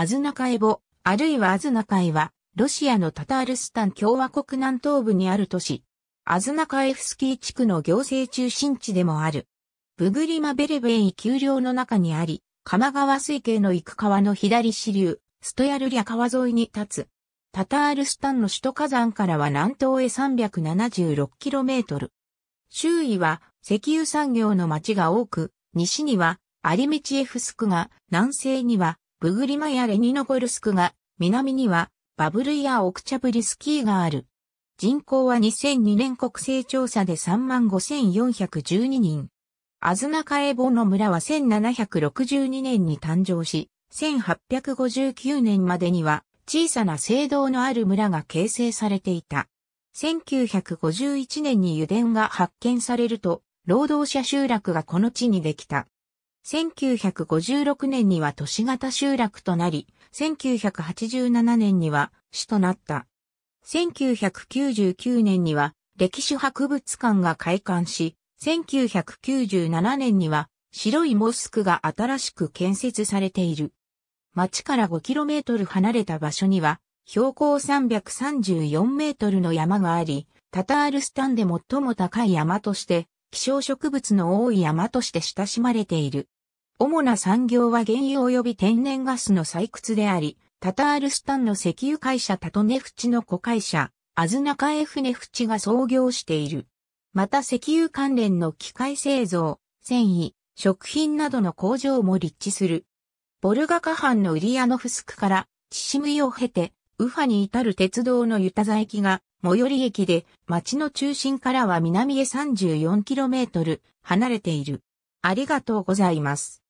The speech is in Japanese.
アズナカエボ、あるいはアズナカエは、ロシアのタタールスタン共和国南東部にある都市、アズナカエフスキー地区の行政中心地でもある。ブグリマベレベイ丘陵の中にあり、鎌川水系の行く川の左支流、ストヤルリャ川沿いに立つ。タタールスタンの首都火山からは南東へ 376km。周囲は石油産業の町が多く、西にはアリメチエフスクが、南西にはブグリマやレニノゴルスクが、南にはバブルイやオクチャブリスキーがある。人口は2002年国勢調査で35,412人。アズナカエボの村は1762年に誕生し、1859年までには小さな聖堂のある村が形成されていた。1951年に油田が発見されると、労働者集落がこの地にできた。1956年には都市型集落となり、1987年には市となった。1999年には歴史博物館が開館し、1997年には白いモスクが新しく建設されている。町から 5km 離れた場所には標高334メートルの山があり、タタールスタンで最も高い山として、希少植物の多い山として親しまれている。主な産業は原油及び天然ガスの採掘であり、タタールスタンの石油会社タトネフチの子会社、アズナカエフネフチが創業している。また石油関連の機械製造、繊維、食品などの工場も立地する。ボルガカ藩のウリアノフスクから、チシムイを経て、ウファに至る鉄道のユタザ駅が、最寄り駅で、町の中心からは南へ 34km 離れている。ありがとうございます。